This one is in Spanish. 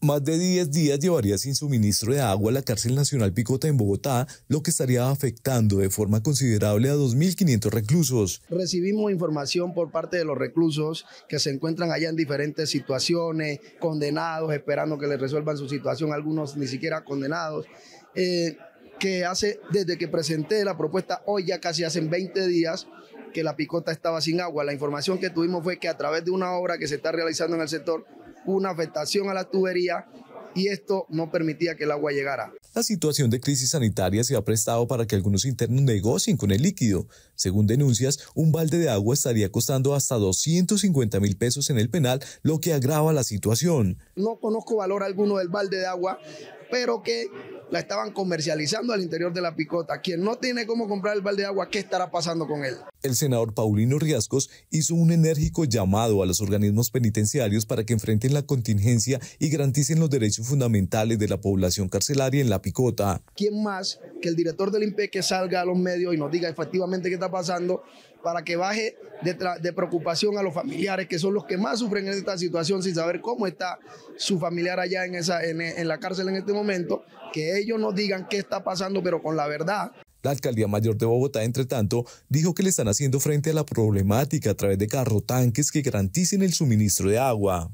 Más de 10 días llevaría sin suministro de agua la cárcel nacional Picota en Bogotá, lo que estaría afectando de forma considerable a 2.500 reclusos. Recibimos información por parte de los reclusos que se encuentran allá en diferentes situaciones, condenados, esperando que les resuelvan su situación, algunos ni siquiera condenados. Eh, que hace desde que presenté la propuesta hoy ya casi hacen 20 días que la picota estaba sin agua. La información que tuvimos fue que a través de una obra que se está realizando en el sector una afectación a la tubería y esto no permitía que el agua llegara. La situación de crisis sanitaria se ha prestado para que algunos internos negocien con el líquido. Según denuncias, un balde de agua estaría costando hasta 250 mil pesos en el penal, lo que agrava la situación. No conozco valor alguno del balde de agua, pero que la estaban comercializando al interior de la picota. Quien no tiene cómo comprar el balde de agua, ¿qué estará pasando con él? El senador Paulino Riascos hizo un enérgico llamado a los organismos penitenciarios para que enfrenten la contingencia y garanticen los derechos fundamentales de la población carcelaria en la picota. ¿Quién más que el director del e que salga a los medios y nos diga efectivamente qué está pasando para que baje de, de, preocupación a los familiares, que son los que más sufren en esta situación sin saber cómo está su familiar allá en, esa, en, en la cárcel en este momento, que ellos nos digan qué está pasando, pero con la verdad. La alcaldía mayor de Bogotá, entre tanto, dijo que le están haciendo frente a la problemática a través de carro tanques que garanticen el suministro de agua.